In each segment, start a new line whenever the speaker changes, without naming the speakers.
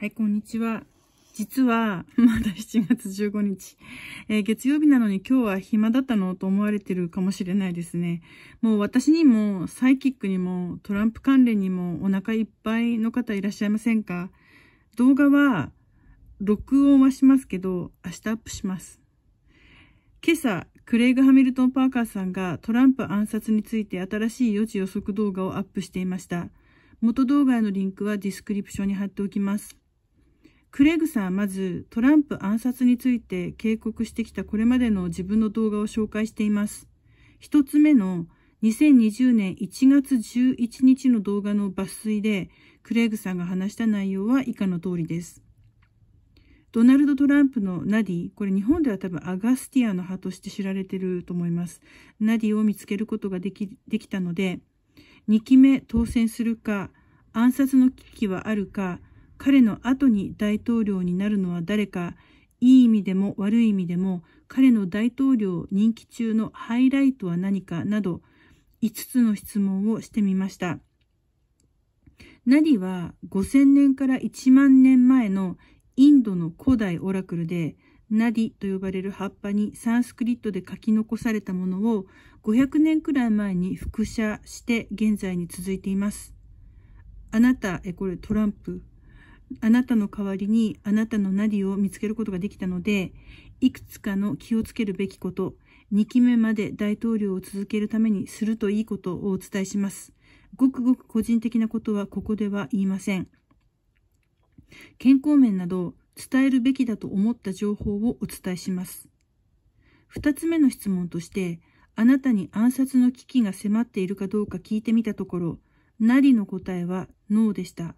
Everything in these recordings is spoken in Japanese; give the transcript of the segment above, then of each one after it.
はい、こんにちは。実は、まだ7月15日、えー、月曜日なのに今日は暇だったのと思われてるかもしれないですね。もう私にも、サイキックにも、トランプ関連にも、お腹いっぱいの方いらっしゃいませんか動画は、録音はしますけど、明日アップします。今朝、クレイグ・ハミルトン・パーカーさんがトランプ暗殺について新しい予知予測動画をアップしていました。元動画へのリンクはディスクリプションに貼っておきます。クレグさんはまずトランプ暗殺について警告してきたこれまでの自分の動画を紹介しています。一つ目の2020年1月11日の動画の抜粋でクレイグさんが話した内容は以下の通りです。ドナルド・トランプのナディ、これ日本では多分アガスティアの派として知られてると思います。ナディを見つけることができできたので、2期目当選するか、暗殺の危機はあるか、彼の後に大統領になるのは誰か、いい意味でも悪い意味でも、彼の大統領任期中のハイライトは何かなど、5つの質問をしてみました。ナディは5000年から1万年前のインドの古代オラクルで、ナディと呼ばれる葉っぱにサンスクリットで書き残されたものを500年くらい前に複写して現在に続いています。あなた、え、これトランプあなたの代わりにあなたのなりを見つけることができたので、いくつかの気をつけるべきこと、2期目まで大統領を続けるためにするといいことをお伝えします。ごくごく個人的なことはここでは言いません。健康面など伝えるべきだと思った情報をお伝えします。2つ目の質問として、あなたに暗殺の危機が迫っているかどうか聞いてみたところ、なりの答えはノーでした。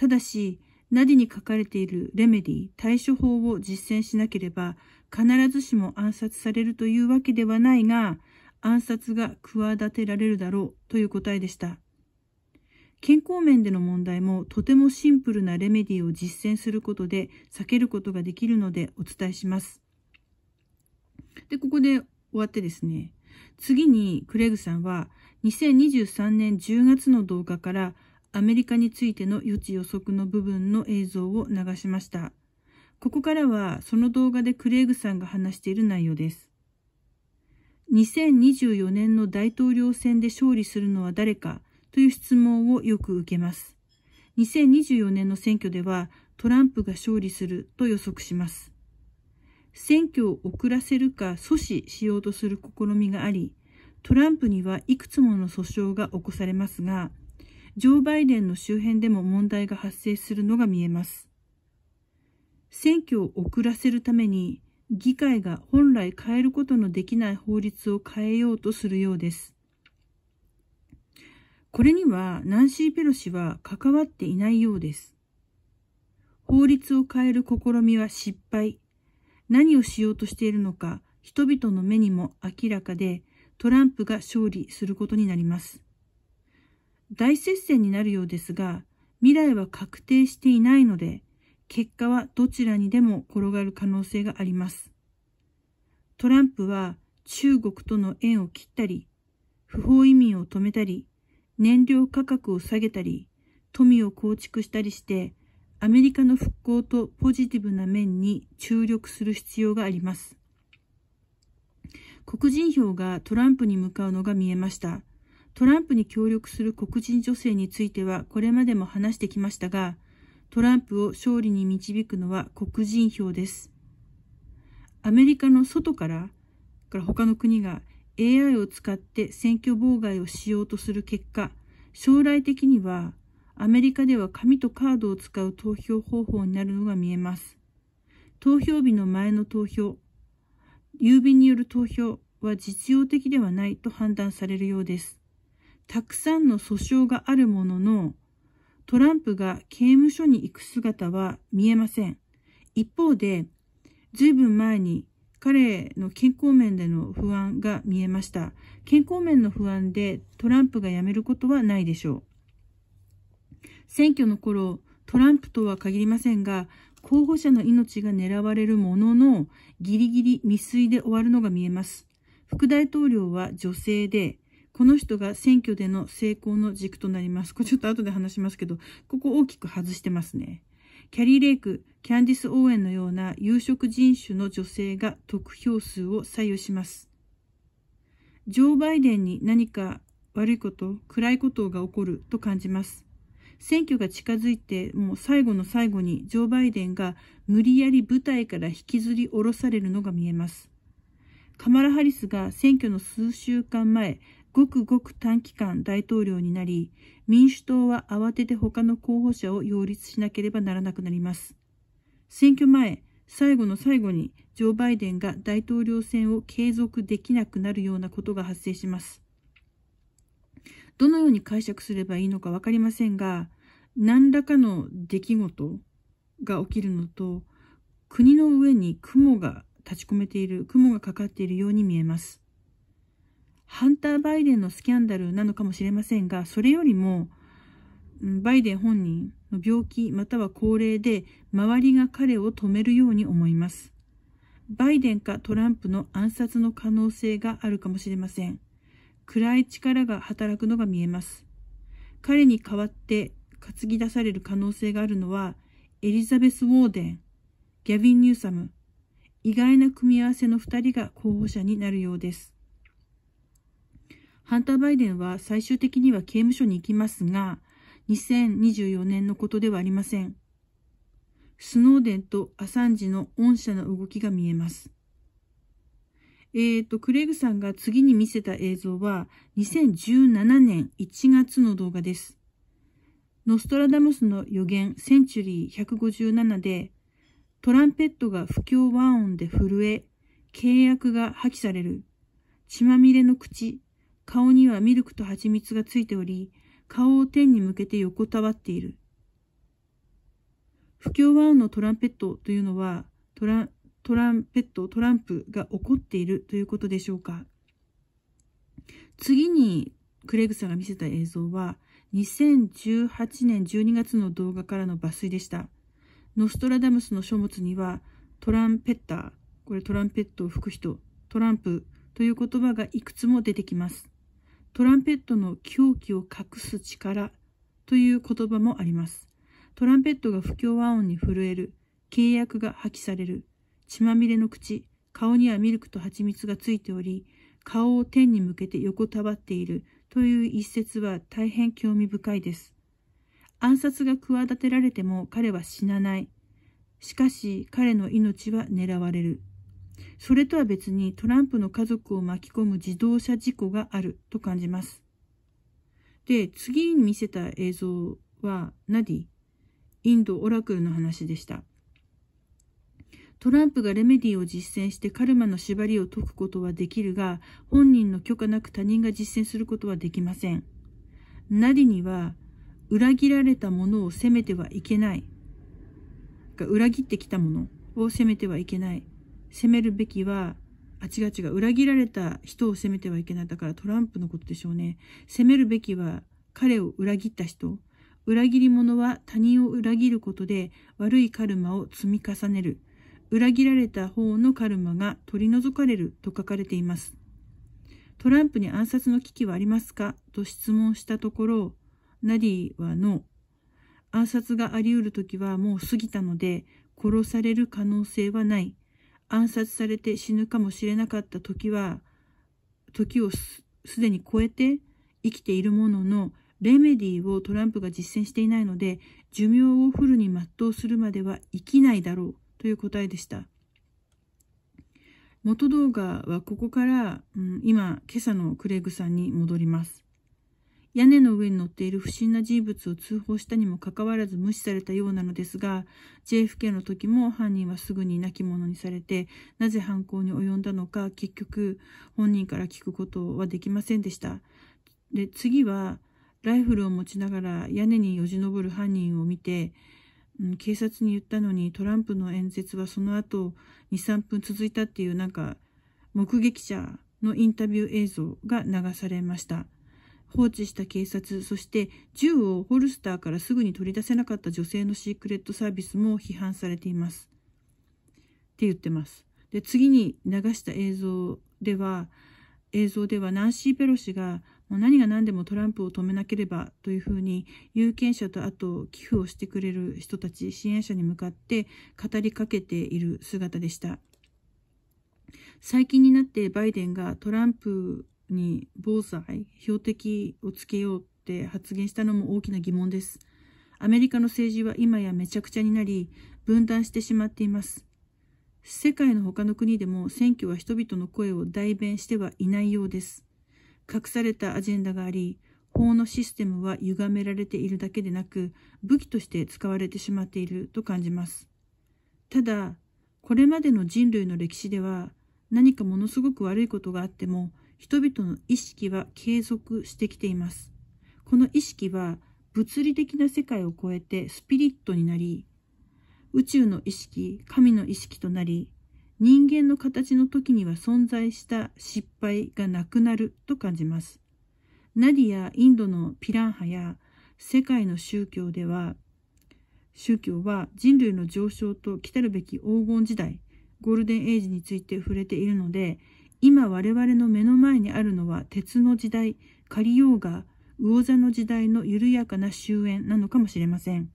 ただし、ナディに書かれているレメディ、対処法を実践しなければ、必ずしも暗殺されるというわけではないが、暗殺が企てられるだろうという答えでした。健康面での問題もとてもシンプルなレメディを実践することで避けることができるのでお伝えします。で、ここで終わってですね、次にクレグさんは2023年10月の動画からアメリカについての予知予測の部分の映像を流しました。ここからはその動画でクレイグさんが話している内容です。2024年の大統領選で勝利するのは誰かという質問をよく受けます。2024年の選挙ではトランプが勝利すると予測します。選挙を遅らせるか阻止しようとする試みがあり、トランプにはいくつもの訴訟が起こされますが、ジョー・バイデンの周辺でも問題が発生するのが見えます。選挙を遅らせるために、議会が本来変えることのできない法律を変えようとするようです。これにはナンシー・ペロシは関わっていないようです。法律を変える試みは失敗。何をしようとしているのか、人々の目にも明らかで、トランプが勝利することになります。大接戦になるようですが、未来は確定していないので、結果はどちらにでも転がる可能性があります。トランプは中国との縁を切ったり、不法移民を止めたり、燃料価格を下げたり、富を構築したりして、アメリカの復興とポジティブな面に注力する必要があります。黒人票がトランプに向かうのが見えました。トランプに協力する黒人女性についてはこれまでも話してきましたが、トランプを勝利に導くのは黒人票です。アメリカの外から、から他の国が AI を使って選挙妨害をしようとする結果、将来的にはアメリカでは紙とカードを使う投票方法になるのが見えます。投票日の前の投票、郵便による投票は実用的ではないと判断されるようです。たくさんの訴訟があるものの、トランプが刑務所に行く姿は見えません。一方で、ずいぶん前に彼の健康面での不安が見えました。健康面の不安でトランプが辞めることはないでしょう。選挙の頃、トランプとは限りませんが、候補者の命が狙われるものの、ギリギリ未遂で終わるのが見えます。副大統領は女性で、この人が選挙での成功の軸となります。これちょっと後で話しますけど、ここ大きく外してますね。キャリー・レイク、キャンディス・オーエンのような有色人種の女性が得票数を左右します。ジョー・バイデンに何か悪いこと、暗いことが起こると感じます。選挙が近づいて、もう最後の最後にジョー・バイデンが無理やり舞台から引きずり下ろされるのが見えます。カマラ・ハリスが選挙の数週間前、ごくごく短期間大統領になり、民主党は慌てて他の候補者を擁立しなければならなくなります。選挙前、最後の最後にジョー・バイデンが大統領選を継続できなくなるようなことが発生します。どのように解釈すればいいのかわかりませんが、何らかの出来事が起きるのと、国の上に雲が立ち込めている、雲がかかっているように見えます。ハンター・バイデンのスキャンダルなのかもしれませんが、それよりも、バイデン本人の病気または高齢で、周りが彼を止めるように思います。バイデンかトランプの暗殺の可能性があるかもしれません。暗い力が働くのが見えます。彼に代わって担ぎ出される可能性があるのは、エリザベス・ウォーデン、ギャビン・ニューサム、意外な組み合わせの2人が候補者になるようです。ハンター・バイデンは最終的には刑務所に行きますが、2024年のことではありません。スノーデンとアサンジの御社の動きが見えます。えっ、ー、と、クレイグさんが次に見せた映像は、2017年1月の動画です。ノストラダムスの予言センチュリー157で、トランペットが不協和音で震え、契約が破棄される、血まみれの口顔にはミルクと蜂蜜がついており、顔を天に向けて横たわっている。不協和音のトランペットというのは、トラン、トランペット、トランプが怒っているということでしょうか。次にクレグさんが見せた映像は、2018年12月の動画からの抜粋でした。ノストラダムスの書物には、トランペッター、これトランペットを吹く人、トランプという言葉がいくつも出てきます。トランペットの狂気を隠す力という言葉もあります。トランペットが不協和音に震える、契約が破棄される、血まみれの口、顔にはミルクと蜂蜜がついており、顔を天に向けて横たわっているという一節は大変興味深いです。暗殺が企てられても彼は死なない。しかし彼の命は狙われる。それとは別にトランプの家族を巻き込む自動車事故があると感じます。で、次に見せた映像はナディ、インドオラクルの話でした。トランプがレメディを実践してカルマの縛りを解くことはできるが、本人の許可なく他人が実践することはできません。ナディには、裏切られたものを責めてはいけない。裏切ってきたものを責めてはいけない。責めるべきは、あ、違う違う、裏切られた人を責めてはいけない。だからトランプのことでしょうね。責めるべきは、彼を裏切った人。裏切り者は他人を裏切ることで悪いカルマを積み重ねる。裏切られた方のカルマが取り除かれると書かれています。トランプに暗殺の危機はありますかと質問したところ、ナディはノー。暗殺があり得る時はもう過ぎたので、殺される可能性はない。暗殺されて死ぬかもしれなかった時は、時をすでに超えて生きているものの、レメディーをトランプが実践していないので、寿命をフルに全うするまでは生きないだろうという答えでした。元動画はここから、うん、今、今朝のクレイグさんに戻ります。屋根の上に乗っている不審な人物を通報したにもかかわらず無視されたようなのですが JFK の時も犯人はすぐに亡き者にされてなぜ犯行に及んだのか結局本人から聞くことはできませんでしたで次はライフルを持ちながら屋根によじ登る犯人を見て、うん、警察に言ったのにトランプの演説はその後23分続いたっていうなんか目撃者のインタビュー映像が流されました。放置した警察、そして銃をホルスターからすぐに取り出せなかった女性のシークレットサービスも批判されています。って言ってます。で、次に流した映像では、映像ではナンシー・ペロシがもう何が何でもトランプを止めなければというふうに有権者とあと寄付をしてくれる人たち支援者に向かって語りかけている姿でした最近になってバイデンがトランプに防災、標的をつけようって発言したのも大きな疑問です。アメリカの政治は今やめちゃくちゃになり、分断してしまっています。世界の他の国でも選挙は人々の声を代弁してはいないようです。隠されたアジェンダがあり、法のシステムは歪められているだけでなく、武器として使われてしまっていると感じます。ただ、これまでの人類の歴史では、何かものすごく悪いことがあっても、人々の意識は継続してきています。この意識は物理的な世界を超えてスピリットになり、宇宙の意識、神の意識となり、人間の形の時には存在した失敗がなくなると感じます。ナディやインドのピランハや世界の宗教では、宗教は人類の上昇と来たるべき黄金時代、ゴールデンエイジについて触れているので、今我々の目の前にあるのは鉄の時代、仮用が魚座の時代の緩やかな終焉なのかもしれません。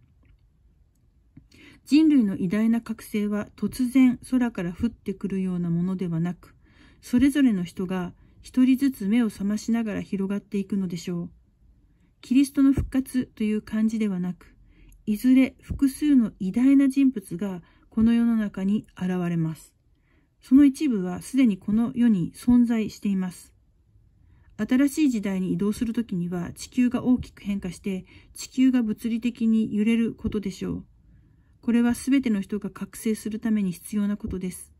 人類の偉大な覚醒は突然空から降ってくるようなものではなく、それぞれの人が一人ずつ目を覚ましながら広がっていくのでしょう。キリストの復活という感じではなく、いずれ複数の偉大な人物がこの世の中に現れます。その一部はすでにこの世に存在しています。新しい時代に移動するときには地球が大きく変化して地球が物理的に揺れることでしょう。これはすべての人が覚醒するために必要なことです。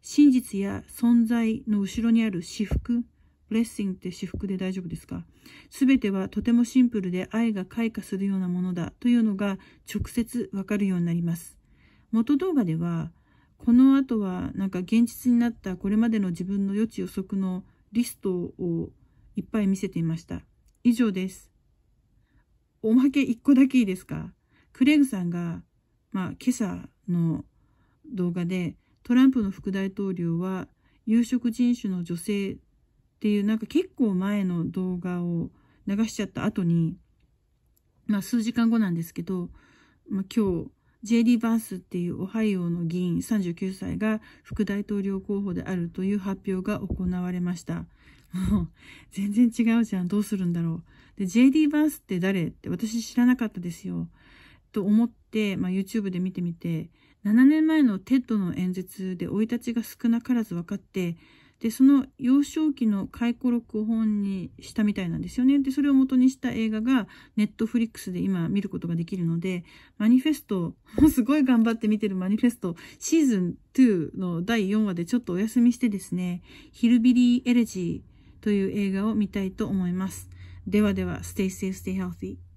真実や存在の後ろにある私服、ブレッシングって私服で大丈夫ですかすべてはとてもシンプルで愛が開花するようなものだというのが直接わかるようになります。元動画ではこの後はなんか現実になったこれまでの自分の予知予測のリストをいっぱい見せていました。以上です。おまけ1個だけいいですかクレグさんが、まあ、今朝の動画でトランプの副大統領は有色人種の女性っていうなんか結構前の動画を流しちゃった後に、まあ、数時間後なんですけど、まあ、今日ジェリー・バースっていうオハイオの議員39歳が副大統領候補であるという発表が行われました。もう、全然違うじゃん。どうするんだろう。で、JD バースって誰って私知らなかったですよ。と思って、まあ、YouTube で見てみて、7年前のテッドの演説で生い立ちが少なからず分かって、で、その幼少期の回顧録本にしたみたいなんですよね。で、それを元にした映画が、ネットフリックスで今見ることができるので、マニフェスト、すごい頑張って見てるマニフェスト、シーズン2の第4話でちょっとお休みしてですね、ヒルビリー・エレジーという映画を見たいと思います。ではでは、stay safe, stay healthy.